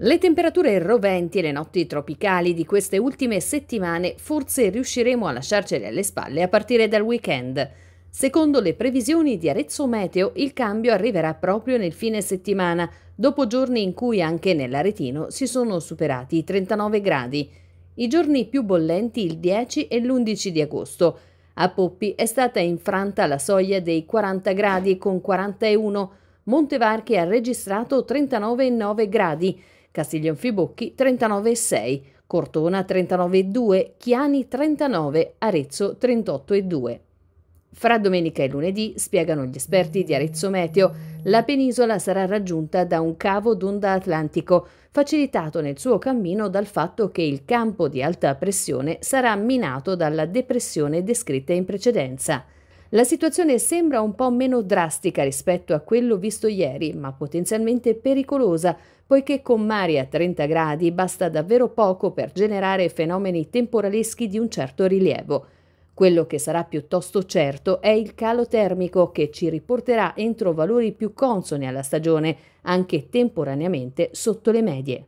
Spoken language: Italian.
Le temperature roventi e le notti tropicali di queste ultime settimane forse riusciremo a lasciarcele alle spalle a partire dal weekend. Secondo le previsioni di Arezzo Meteo, il cambio arriverà proprio nel fine settimana, dopo giorni in cui anche nell'Aretino si sono superati i 39 gradi. I giorni più bollenti il 10 e l'11 di agosto. A Poppi è stata infranta la soglia dei 40 gradi con 41 Montevarchi ha registrato 39,9 gradi Castiglion Fibocchi 39,6, Cortona 39,2, Chiani 39, Arezzo 38,2. Fra domenica e lunedì, spiegano gli esperti di Arezzo Meteo, la penisola sarà raggiunta da un cavo d'onda atlantico, facilitato nel suo cammino dal fatto che il campo di alta pressione sarà minato dalla depressione descritta in precedenza. La situazione sembra un po' meno drastica rispetto a quello visto ieri, ma potenzialmente pericolosa, poiché con mari a 30 gradi basta davvero poco per generare fenomeni temporaleschi di un certo rilievo. Quello che sarà piuttosto certo è il calo termico che ci riporterà entro valori più consoni alla stagione, anche temporaneamente sotto le medie.